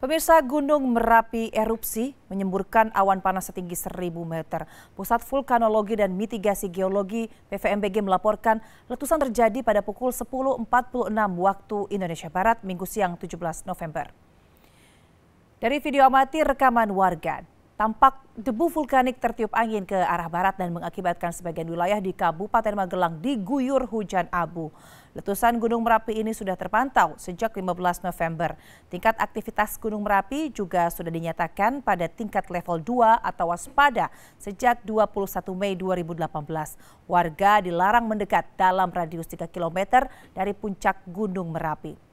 Pemirsa Gunung Merapi erupsi menyemburkan awan panas setinggi 1000 meter. Pusat Vulkanologi dan Mitigasi Geologi PVMBG melaporkan letusan terjadi pada pukul 10.46 waktu Indonesia Barat Minggu siang 17 November. Dari video amatir rekaman warga, Tampak debu vulkanik tertiup angin ke arah barat dan mengakibatkan sebagian wilayah di Kabupaten Magelang diguyur hujan abu. Letusan Gunung Merapi ini sudah terpantau sejak 15 November. Tingkat aktivitas Gunung Merapi juga sudah dinyatakan pada tingkat level 2 atau waspada sejak 21 Mei 2018. Warga dilarang mendekat dalam radius 3 km dari puncak Gunung Merapi.